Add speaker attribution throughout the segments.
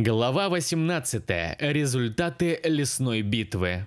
Speaker 1: Глава 18. Результаты лесной битвы.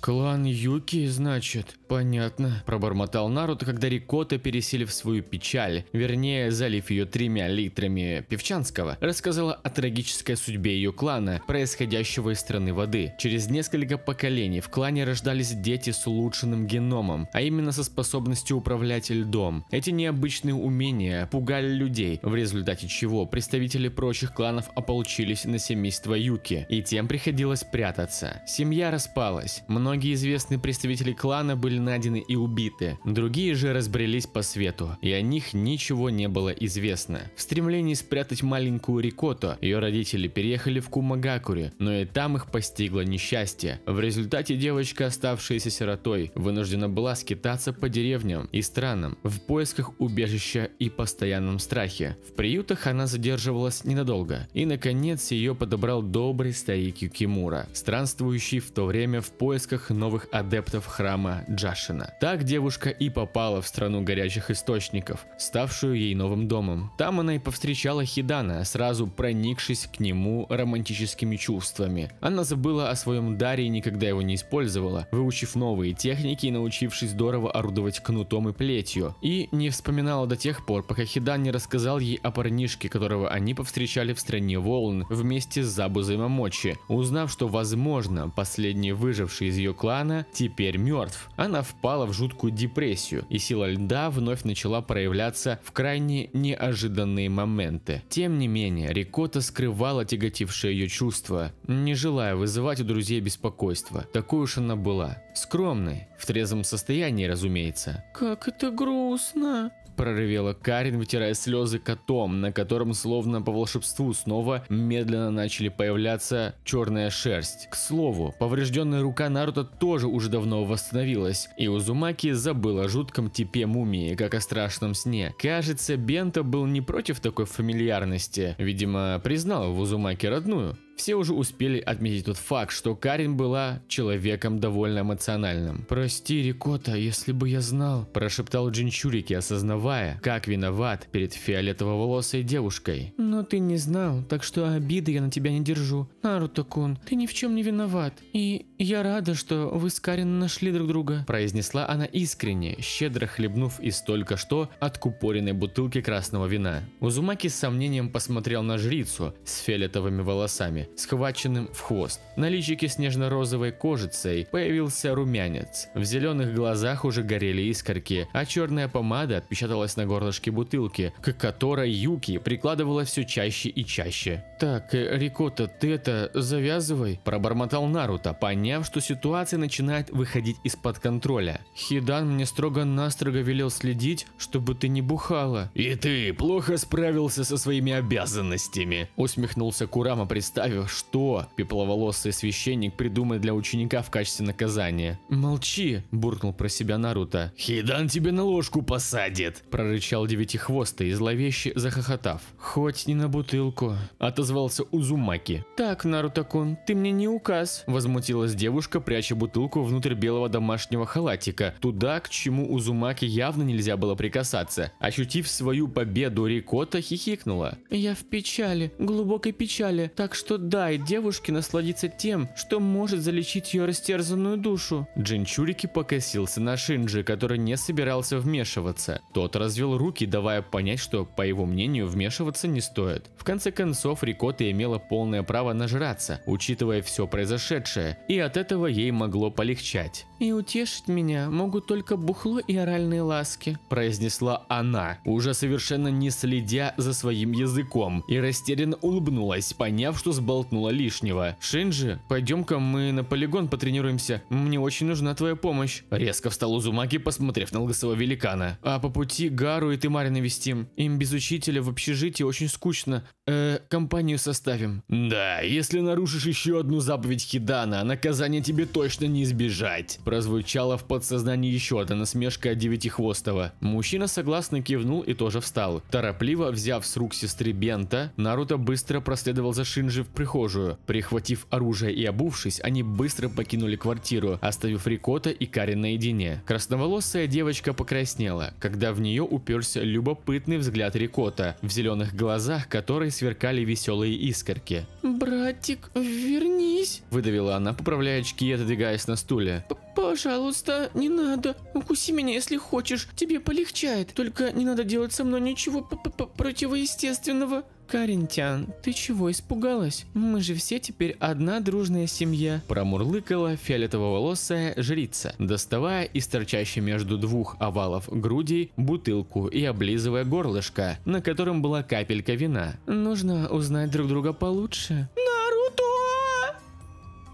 Speaker 1: «Клан Юки, значит? Понятно», – пробормотал Наруто, когда Рикота, в свою печаль, вернее, залив ее тремя литрами певчанского, рассказала о трагической судьбе ее клана, происходящего из страны воды. Через несколько поколений в клане рождались дети с улучшенным геномом, а именно со способностью управлять льдом. Эти необычные умения пугали людей, в результате чего представители прочих кланов ополчились на семейство Юки, и тем приходилось прятаться. Семья распалась, много Многие известные представители клана были найдены и убиты, другие же разбрелись по свету, и о них ничего не было известно. В стремлении спрятать маленькую Рикото, ее родители переехали в Кумагакури, но и там их постигло несчастье. В результате девочка, оставшаяся сиротой, вынуждена была скитаться по деревням и странам в поисках убежища и постоянном страхе. В приютах она задерживалась ненадолго, и наконец ее подобрал добрый старик Юкимура, странствующий в то время в поисках всех новых адептов храма Джашина. Так девушка и попала в страну горячих источников, ставшую ей новым домом. Там она и повстречала Хидана, сразу проникшись к нему романтическими чувствами. Она забыла о своем даре и никогда его не использовала, выучив новые техники и научившись здорово орудовать кнутом и плетью. И не вспоминала до тех пор, пока Хидан не рассказал ей о парнишке, которого они повстречали в стране волн вместе с Забузой Мамочи, узнав, что, возможно, последний выживший из ее ее клана, теперь мертв. Она впала в жуткую депрессию, и сила льда вновь начала проявляться в крайне неожиданные моменты. Тем не менее, Рикота скрывала тяготившее ее чувство, не желая вызывать у друзей беспокойство. Такой уж она была. Скромной, в трезвом состоянии, разумеется. «Как это грустно!» прорывела Карин, вытирая слезы котом, на котором словно по волшебству снова медленно начали появляться черная шерсть. К слову, поврежденная рука Наруто тоже уже давно восстановилась, и Узумаки забыл о жутком типе мумии, как о страшном сне. Кажется, Бента был не против такой фамильярности, видимо, признал в Узумаки родную. Все уже успели отметить тот факт, что Карин была человеком довольно эмоциональным. «Прости, Рикота, если бы я знал», – прошептал Джинчурики, осознавая, как виноват перед фиолетово-волосой девушкой. «Но ты не знал, так что обиды я на тебя не держу. Наруто-кун, ты ни в чем не виноват. И я рада, что вы с Карин нашли друг друга», – произнесла она искренне, щедро хлебнув из только что откупоренной бутылки красного вина. Узумаки с сомнением посмотрел на жрицу с фиолетовыми волосами, схваченным в хвост. На личике снежно розовой кожицей появился румянец. В зеленых глазах уже горели искорки, а черная помада отпечаталась на горлышке бутылки, к которой Юки прикладывала все чаще и чаще. «Так, э, Рикота, ты это завязывай», – пробормотал Наруто, поняв, что ситуация начинает выходить из-под контроля. «Хидан мне строго-настрого велел следить, чтобы ты не бухала». «И ты плохо справился со своими обязанностями», – усмехнулся Курама, представив, что пепловолосый священник придумает для ученика в качестве наказания. «Молчи!» – буркнул про себя Наруто. «Хидан тебе на ложку посадит!» – прорычал девятихвостый, зловеще захохотав. «Хоть не на бутылку!» – отозвался Узумаки. «Так, Наруто-кун, ты мне не указ!» – возмутилась девушка, пряча бутылку внутрь белого домашнего халатика, туда, к чему Узумаки явно нельзя было прикасаться. Ощутив свою победу, Рикота хихикнула. «Я в печали, глубокой печали, так что дай девушке насладиться тем, что может залечить ее растерзанную душу. Джинчурики покосился на Шинджи, который не собирался вмешиваться. Тот развел руки, давая понять, что, по его мнению, вмешиваться не стоит. В конце концов, Рикота имела полное право нажраться, учитывая все произошедшее, и от этого ей могло полегчать. «И утешить меня могут только бухло и оральные ласки», произнесла она, уже совершенно не следя за своим языком, и растерянно улыбнулась, поняв, что с сболтнула лишнего. Шинджи, пойдем-ка мы на полигон потренируемся. Мне очень нужна твоя помощь. Резко встал Узумаки, посмотрев на лысого великана. А по пути Гару и Тымари навестим. Им без учителя в общежитии очень скучно. Э, компанию составим. Да, если нарушишь еще одну заповедь Хидана, наказание тебе точно не избежать. Прозвучало в подсознании еще одна насмешка Девятихвостого. Мужчина согласно кивнул и тоже встал. Торопливо взяв с рук сестры Бента, Наруто быстро проследовал за Шинджи в прихожую. Прихватив оружие и обувшись, они быстро покинули квартиру, оставив Рикота и Карен наедине. Красноволосая девочка покраснела, когда в нее уперся любопытный взгляд Рикота, в зеленых глазах которой сверкали веселые искорки. «Братик, вернись!» – выдавила она, поправляя очки и отодвигаясь на стуле. «Пожалуйста, не надо. Укуси меня, если хочешь. Тебе полегчает. Только не надо делать со мной ничего п -п -п противоестественного». Каринтян, ты чего испугалась? Мы же все теперь одна дружная семья», промурлыкала фиолетово-волосая жрица, доставая из торчащей между двух овалов груди бутылку и облизывая горлышко, на котором была капелька вина. «Нужно узнать друг друга получше». «Ну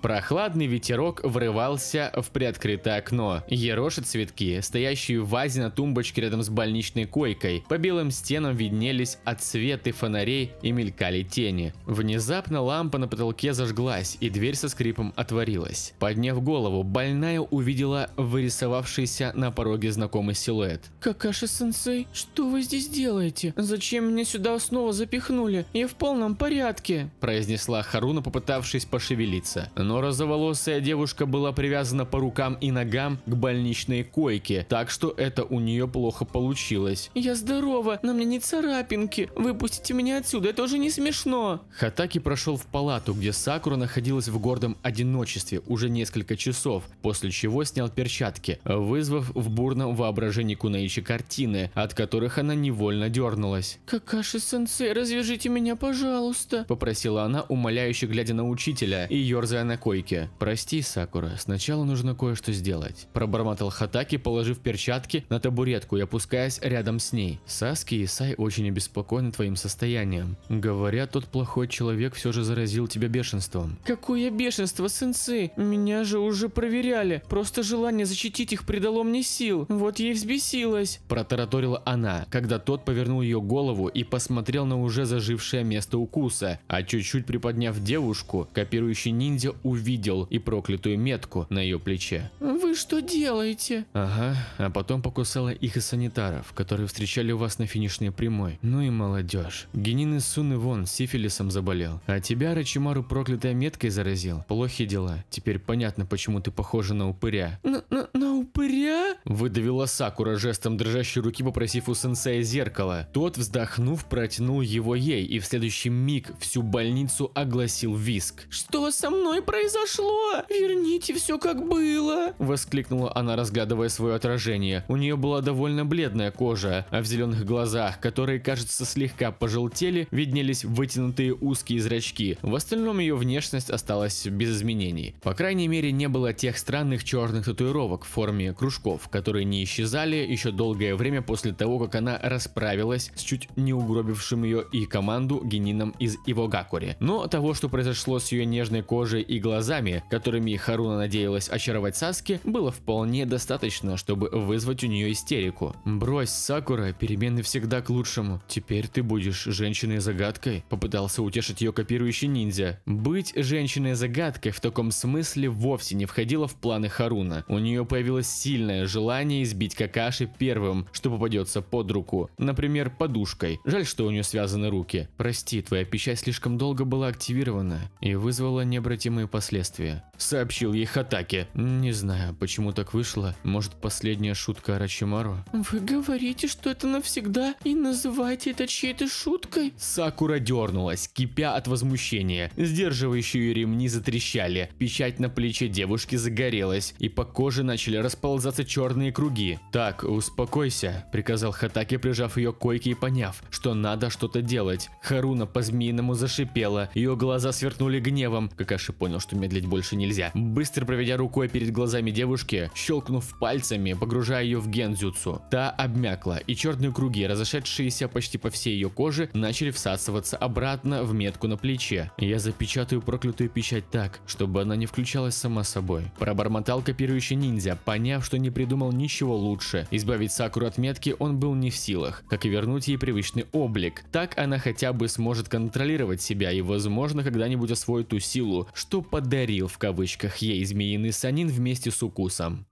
Speaker 1: Прохладный ветерок врывался в приоткрытое окно. Ерошит цветки, стоящие в вазе на тумбочке рядом с больничной койкой. По белым стенам виднелись отсветы фонарей и мелькали тени. Внезапно лампа на потолке зажглась, и дверь со скрипом отворилась. Подняв голову, больная увидела вырисовавшийся на пороге знакомый силуэт. «Какаши-сенсей, что вы здесь делаете? Зачем меня сюда снова запихнули? Я в полном порядке!» произнесла Харуна, попытавшись пошевелиться. Но но розоволосая девушка была привязана по рукам и ногам к больничной койке, так что это у нее плохо получилось. «Я здорова, на мне не царапинки, выпустите меня отсюда, это уже не смешно!» Хатаки прошел в палату, где Сакура находилась в гордом одиночестве уже несколько часов, после чего снял перчатки, вызвав в бурном воображении Кунаичи картины, от которых она невольно дернулась. «Какаши-сенсей, развяжите меня, пожалуйста!» – попросила она, умоляюще глядя на учителя и ерзая на на койке. «Прости, Сакура, сначала нужно кое-что сделать», – пробормотал Хатаки, положив перчатки на табуретку и опускаясь рядом с ней. «Саски и Сай очень обеспокоены твоим состоянием. Говорят, тот плохой человек все же заразил тебя бешенством». «Какое бешенство, сенсы? Меня же уже проверяли. Просто желание защитить их придало мне сил. Вот я и взбесилась», – протараторила она, когда тот повернул ее голову и посмотрел на уже зажившее место укуса, а чуть-чуть приподняв девушку, копирующий ниндзя увидел и проклятую метку на ее плече. «Вы что делаете?» Ага, а потом покусала их и санитаров, которые встречали вас на финишной прямой. Ну и молодежь. Генин и Сун и вон сифилисом заболел. А тебя, Рачимару, проклятая меткой заразил. Плохие дела. Теперь понятно, почему ты похожа на упыря. На на на «Упыря?» – выдавила Сакура жестом дрожащей руки, попросив у сенсея зеркало. Тот, вздохнув, протянул его ей, и в следующий миг всю больницу огласил виск. «Что со мной произошло? Верните все как было!» – воскликнула она, разглядывая свое отражение. У нее была довольно бледная кожа, а в зеленых глазах, которые, кажется, слегка пожелтели, виднелись вытянутые узкие зрачки. В остальном ее внешность осталась без изменений. По крайней мере, не было тех странных черных татуировок в форме кружков, которые не исчезали еще долгое время после того, как она расправилась с чуть не угробившим ее и команду генином из Ивогакури. Но того, что произошло с ее нежной кожей и глазами, которыми Харуна надеялась очаровать Саски, было вполне достаточно, чтобы вызвать у нее истерику. «Брось, Сакура, перемены всегда к лучшему. Теперь ты будешь женщиной-загадкой», — попытался утешить ее копирующий ниндзя. Быть женщиной-загадкой в таком смысле вовсе не входило в планы Харуна. У нее появилась сильное желание избить Какаши первым, что попадется под руку, например, подушкой. Жаль, что у нее связаны руки. «Прости, твоя печать слишком долго была активирована и вызвала необратимые последствия», — сообщил ей Хатаки. «Не знаю, почему так вышло. Может, последняя шутка Арачимару?» «Вы говорите, что это навсегда и называете это чьей-то шуткой?» Сакура дернулась, кипя от возмущения. Сдерживающие ремни затрещали. Печать на плече девушки загорелась, и по коже начали расползаться расползаться черные круги. «Так, успокойся», – приказал Хатаки, прижав ее к койке и поняв, что надо что-то делать. Харуна по-змеиному зашипела, ее глаза сверкнули гневом. Какаши понял, что медлить больше нельзя. Быстро проведя рукой перед глазами девушки, щелкнув пальцами, погружая ее в гензюцу. Та обмякла, и черные круги, разошедшиеся почти по всей ее коже, начали всасываться обратно в метку на плече. «Я запечатаю проклятую печать так, чтобы она не включалась сама собой», – пробормотал копирующий ниндзя, поняв, что не придумал ничего лучше. Избавить Сакуру от метки он был не в силах, как и вернуть ей привычный облик. Так она хотя бы сможет контролировать себя и, возможно, когда-нибудь освоит ту силу, что подарил в кавычках ей змеиный санин вместе с укусом.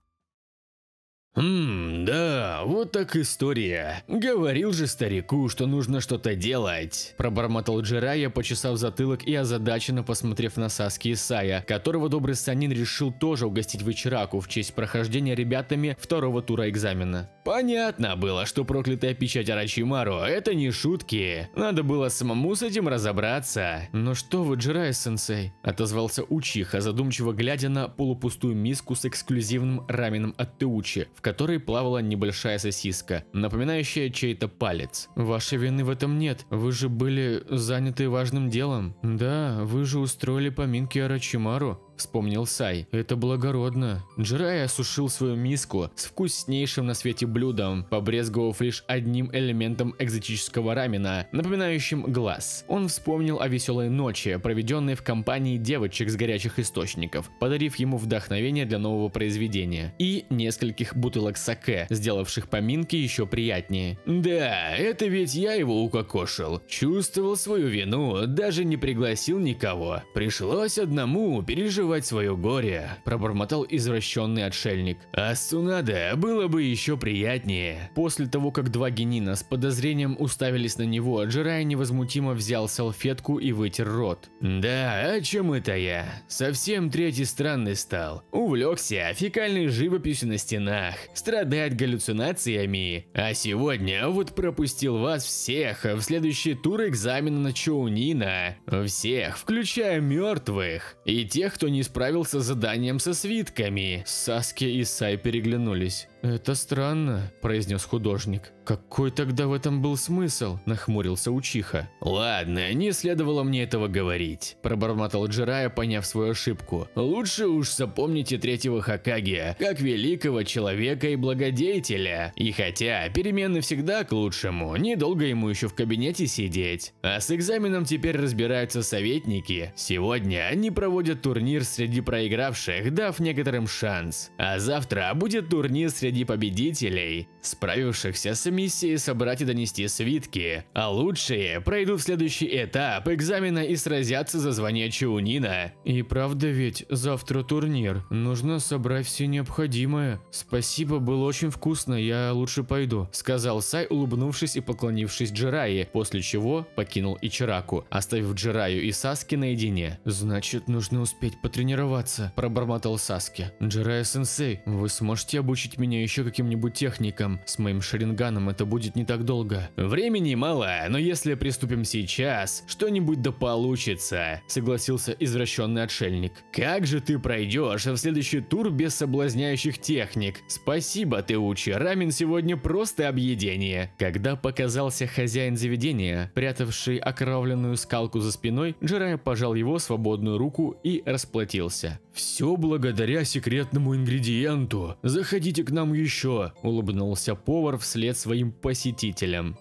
Speaker 1: «Ммм, да, вот так история. Говорил же старику, что нужно что-то делать», – пробормотал Джирая, почесав затылок и озадаченно посмотрев на Саски и Сая, которого добрый Санин решил тоже угостить вечераку в честь прохождения ребятами второго тура экзамена. Понятно было, что проклятая печать Арачимару – это не шутки. Надо было самому с этим разобраться. «Но «Ну что вы, Джирая-сенсей?» – отозвался Учиха, задумчиво глядя на полупустую миску с эксклюзивным раменом от Теучи, в которой плавала небольшая сосиска, напоминающая чей-то палец. «Вашей вины в этом нет, вы же были заняты важным делом. Да, вы же устроили поминки Арачимару вспомнил Сай. Это благородно. Джирай осушил свою миску с вкуснейшим на свете блюдом, побрезговав лишь одним элементом экзотического рамена, напоминающим глаз. Он вспомнил о веселой ночи, проведенной в компании девочек с горячих источников, подарив ему вдохновение для нового произведения. И нескольких бутылок саке, сделавших поминки еще приятнее. Да, это ведь я его укокошил. Чувствовал свою вину, даже не пригласил никого. Пришлось одному переживать скрывать свое горе», – пробормотал извращенный отшельник. «А с Цунада было бы еще приятнее». После того, как два генина с подозрением уставились на него, Джирай невозмутимо взял салфетку и вытер рот. «Да, о чем это я? Совсем третий странный стал. Увлекся фекальной живописью на стенах, страдать галлюцинациями. А сегодня вот пропустил вас всех в следующий тур экзамена на Чоунина. Всех, включая мертвых и тех, кто не не справился с заданием со свитками. Саски и Сай переглянулись. «Это странно», – произнес художник. «Какой тогда в этом был смысл?» – нахмурился Учиха. «Ладно, не следовало мне этого говорить», – пробормотал Джирая, поняв свою ошибку. «Лучше уж запомните третьего Хакагия, как великого человека и благодетеля. И хотя перемены всегда к лучшему, недолго ему еще в кабинете сидеть. А с экзаменом теперь разбираются советники. Сегодня они проводят турнир среди проигравших, дав некоторым шанс. А завтра будет турнир среди среди победителей, справившихся с миссией собрать и донести свитки, а лучшие пройдут следующий этап экзамена и сразятся за звание Чаунина. И правда ведь, завтра турнир, нужно собрать все необходимое. Спасибо, было очень вкусно, я лучше пойду, сказал Сай, улыбнувшись и поклонившись Джирае, после чего покинул Ичираку, оставив Джираю и Саски наедине. Значит, нужно успеть потренироваться, пробормотал Саски. Джирая-сенсей, вы сможете обучить меня еще каким-нибудь техником. С моим шаринганом это будет не так долго. Времени мало, но если приступим сейчас, что-нибудь да получится, согласился извращенный отшельник. Как же ты пройдешь в следующий тур без соблазняющих техник? Спасибо, ты учи, рамен сегодня просто объедение. Когда показался хозяин заведения, прятавший окровленную скалку за спиной, Джирая пожал его свободную руку и расплатился. Все благодаря секретному ингредиенту. Заходите к нам еще?» – улыбнулся повар вслед своим посетителям.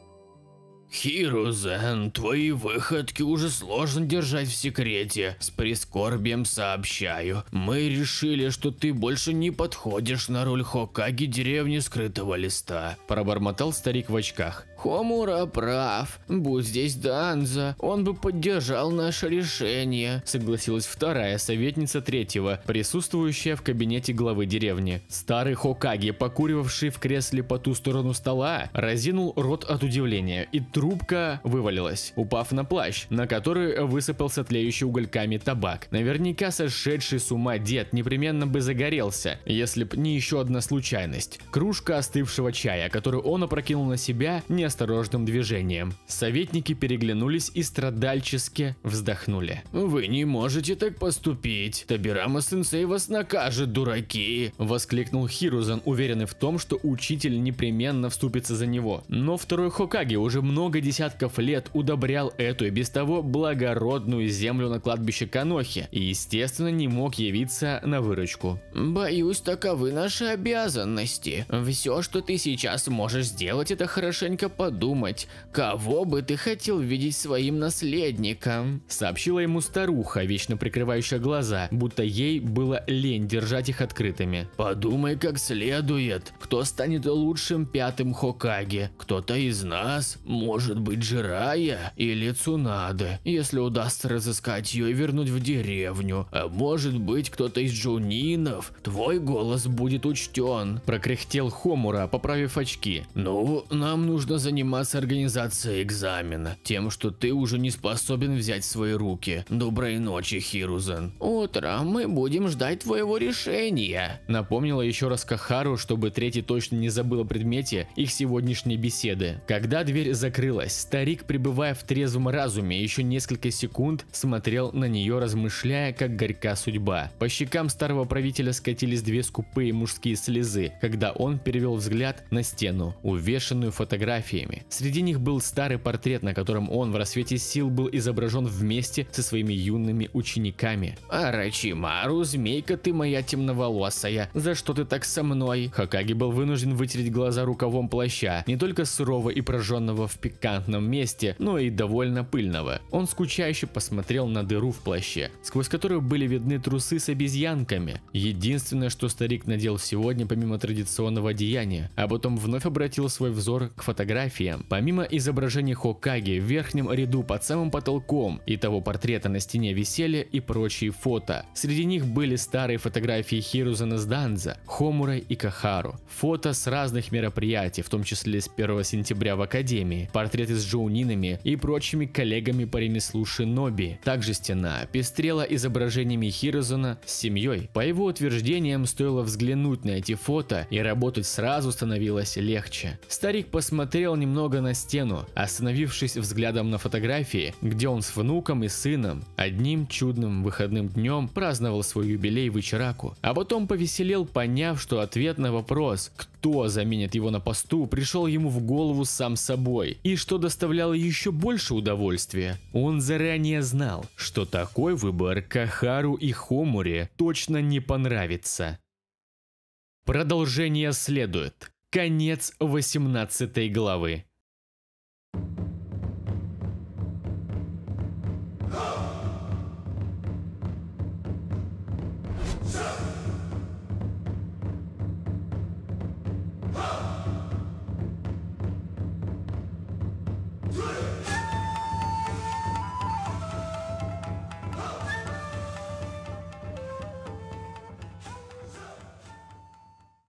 Speaker 1: Хирузен, твои выходки уже сложно держать в секрете. С прискорбием сообщаю. Мы решили, что ты больше не подходишь на руль Хокаги деревни Скрытого Листа. Пробормотал старик в очках. Хомура прав. Будь здесь Данза, он бы поддержал наше решение. Согласилась вторая советница третьего, присутствующая в кабинете главы деревни. Старый Хокаги, покуривавший в кресле по ту сторону стола, разинул рот от удивления и трудно Трубка вывалилась, упав на плащ, на который высыпался тлеющий угольками табак. Наверняка сошедший с ума дед непременно бы загорелся, если б не еще одна случайность. Кружка остывшего чая, которую он опрокинул на себя неосторожным движением. Советники переглянулись и страдальчески вздохнули. «Вы не можете так поступить. Табирама-сенсей вас накажет, дураки!» Воскликнул Хирузан, уверенный в том, что учитель непременно вступится за него. Но второй Хокаги уже много много десятков лет удобрял эту и без того благородную землю на кладбище Канохи и, естественно, не мог явиться на выручку. «Боюсь, таковы наши обязанности. Все, что ты сейчас можешь сделать, это хорошенько подумать, кого бы ты хотел видеть своим наследником», сообщила ему старуха, вечно прикрывающая глаза, будто ей было лень держать их открытыми. «Подумай как следует, кто станет лучшим пятым Хокаге, кто-то из нас, может может быть Жирая или Цунаде, если удастся разыскать ее и вернуть в деревню. А может быть кто-то из джунинов, твой голос будет учтен. Прокряхтел Хомура, поправив очки. Ну, нам нужно заниматься организацией экзамена, тем, что ты уже не способен взять свои руки. Доброй ночи, Хирузен. Утром мы будем ждать твоего решения. Напомнила еще раз Кахару, чтобы третий точно не забыл о предмете их сегодняшней беседы. Когда дверь закрылась, открылась. Старик, пребывая в трезвом разуме, еще несколько секунд смотрел на нее, размышляя, как горька судьба. По щекам старого правителя скатились две скупые мужские слезы, когда он перевел взгляд на стену, увешанную фотографиями. Среди них был старый портрет, на котором он в рассвете сил был изображен вместе со своими юными учениками. «Арачимару, змейка ты моя темноволосая, за что ты так со мной?» Хакаги был вынужден вытереть глаза рукавом плаща, не только сурово и прожженного в пик элегантном месте, но и довольно пыльного. Он скучающе посмотрел на дыру в плаще, сквозь которую были видны трусы с обезьянками. Единственное, что старик надел сегодня помимо традиционного одеяния, а потом вновь обратил свой взор к фотографиям. Помимо изображений Хокаги в верхнем ряду под самым потолком и того портрета на стене висели и прочие фото. Среди них были старые фотографии Хирузана с Хомура и Кахару. Фото с разных мероприятий, в том числе с 1 сентября в Академии, портреты с джоунинами и прочими коллегами по ремеслу шиноби. Также стена пестрела изображениями Хирозона с семьей. По его утверждениям, стоило взглянуть на эти фото, и работать сразу становилось легче. Старик посмотрел немного на стену, остановившись взглядом на фотографии, где он с внуком и сыном одним чудным выходным днем праздновал свой юбилей в Ичираку, а потом повеселел, поняв, что ответ на вопрос, кто кто заменит его на посту, пришел ему в голову сам собой. И что доставляло еще больше удовольствия, он заранее знал, что такой выбор Кахару и Хомуре точно не понравится. Продолжение следует. Конец 18 главы.